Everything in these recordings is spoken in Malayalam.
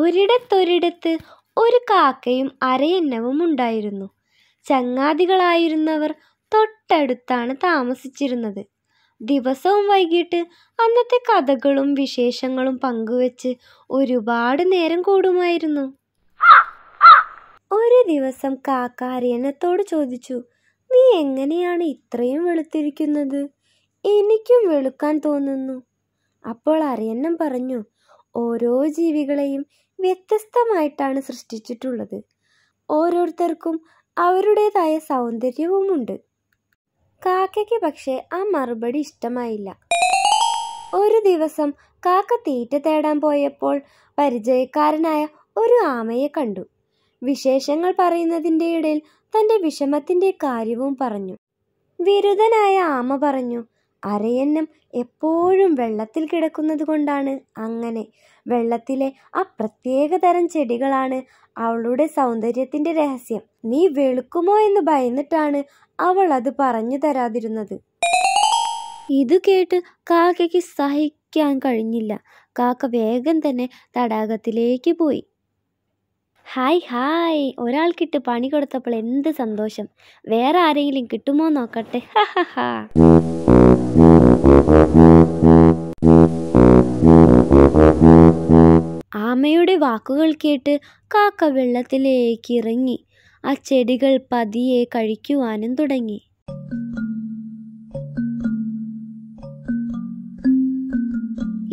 ഒരിടത്തൊരിടത്ത് ഒരു കാക്കയും അരയന്നവും ഉണ്ടായിരുന്നു ചങ്ങാതികളായിരുന്നവർ തൊട്ടടുത്താണ് താമസിച്ചിരുന്നത് ദിവസവും വൈകിട്ട് അന്നത്തെ കഥകളും വിശേഷങ്ങളും പങ്കുവെച്ച് ഒരുപാട് നേരം കൂടുമായിരുന്നു ഒരു ദിവസം കാക്ക അരയന്നത്തോട് ചോദിച്ചു നീ എങ്ങനെയാണ് ഇത്രയും വെളുത്തിരിക്കുന്നത് എനിക്കും വെളുക്കാൻ തോന്നുന്നു അപ്പോൾ അരയന്നം പറഞ്ഞു ഓരോ ജീവികളെയും വ്യത്യസ്തമായിട്ടാണ് സൃഷ്ടിച്ചിട്ടുള്ളത് ഓരോരുത്തർക്കും അവരുടേതായ സൗന്ദര്യവുമുണ്ട് കാക്കയ്ക്ക് പക്ഷേ ആ മറുപടി ഇഷ്ടമായില്ല ഒരു ദിവസം കാക്ക തീറ്റ തേടാൻ പോയപ്പോൾ പരിചയക്കാരനായ ഒരു ആമയെ കണ്ടു വിശേഷങ്ങൾ പറയുന്നതിൻ്റെ ഇടയിൽ തൻ്റെ വിഷമത്തിൻ്റെ കാര്യവും പറഞ്ഞു വിരുദ്ധനായ ആമ പറഞ്ഞു അരയന്നം എപ്പോഴും വെള്ളത്തിൽ കിടക്കുന്നത് കൊണ്ടാണ് അങ്ങനെ വെള്ളത്തിലെ ആ പ്രത്യേക തരം ചെടികളാണ് അവളുടെ സൗന്ദര്യത്തിൻ്റെ രഹസ്യം നീ വെളുക്കുമോ എന്ന് ഭയന്നിട്ടാണ് അവൾ അത് പറഞ്ഞു തരാതിരുന്നത് ഇത് കേട്ട് കാക്കയ്ക്ക് സഹിക്കാൻ കഴിഞ്ഞില്ല കാക്ക വേഗം തന്നെ തടാകത്തിലേക്ക് പോയി ഹായ് ഹായ് ഒരാൾക്കിട്ട് പണി കൊടുത്തപ്പോൾ എന്ത് സന്തോഷം വേറെ ആരെങ്കിലും കിട്ടുമോ നോക്കട്ടെ ഹാ ഹാ വാക്കുകൾ കേട്ട് കാക്ക വെള്ളത്തിലേക്ക് ഇറങ്ങി ആ ചെടികൾ പതിയെ കഴിക്കുവാനും തുടങ്ങി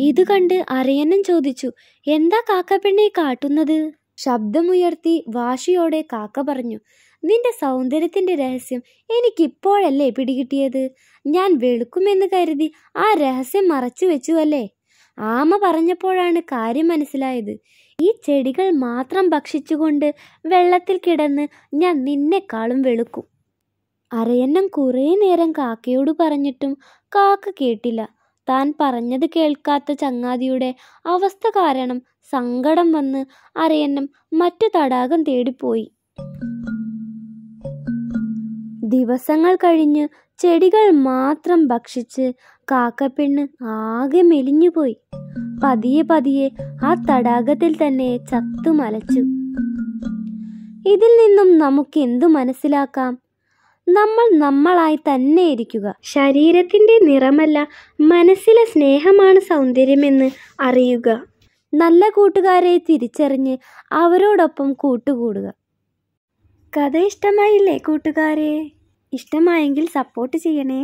ഇത് കണ്ട് അറിയനും ചോദിച്ചു എന്താ കാക്കപ്പെണ്ണെ കാട്ടുന്നത് ശബ്ദമുയർത്തി വാശിയോടെ കാക്ക പറഞ്ഞു നിന്റെ സൗന്ദര്യത്തിന്റെ രഹസ്യം എനിക്കിപ്പോഴല്ലേ പിടികിട്ടിയത് ഞാൻ വെളുക്കുമെന്ന് കരുതി ആ രഹസ്യം മറച്ചു വെച്ചു അല്ലേ ആമ പറഞ്ഞപ്പോഴാണ് കാര്യം മനസ്സിലായത് ഈ ചെടികൾ മാത്രം ഭക്ഷിച്ചുകൊണ്ട് വെള്ളത്തിൽ കിടന്ന് ഞാൻ നിന്നെക്കാളും വെളുക്കും അരയന്നം കുറേ നേരം കാക്കയോട് പറഞ്ഞിട്ടും കാക്ക കേട്ടില്ല താൻ പറഞ്ഞത് കേൾക്കാത്ത ചങ്ങാതിയുടെ അവസ്ഥ കാരണം സങ്കടം വന്ന് അരയന്നം മറ്റു തടാകം തേടിപ്പോയി ദിവസങ്ങൾ കഴിഞ്ഞ് ചെടികൾ മാത്രം ഭക്ഷിച്ച് കാക്കപ്പെണ്ണ് ആകെ മെലിഞ്ഞുപോയി പതിയെ പതിയെ ആ തടാകത്തിൽ തന്നെ ചത്തു മലച്ചു ഇതിൽ നിന്നും നമുക്ക് എന്തു മനസ്സിലാക്കാം നമ്മൾ നമ്മളായി തന്നെ ഇരിക്കുക ശരീരത്തിന്റെ നിറമല്ല മനസ്സിലെ സ്നേഹമാണ് സൗന്ദര്യമെന്ന് അറിയുക നല്ല കൂട്ടുകാരെ തിരിച്ചറിഞ്ഞ് അവരോടൊപ്പം കൂട്ടുകൂടുക കഥ ഇഷ്ടമായില്ലേ കൂട്ടുകാരെ ഇഷ്ടമായെങ്കിൽ സപ്പോർട്ട് ചെയ്യണേ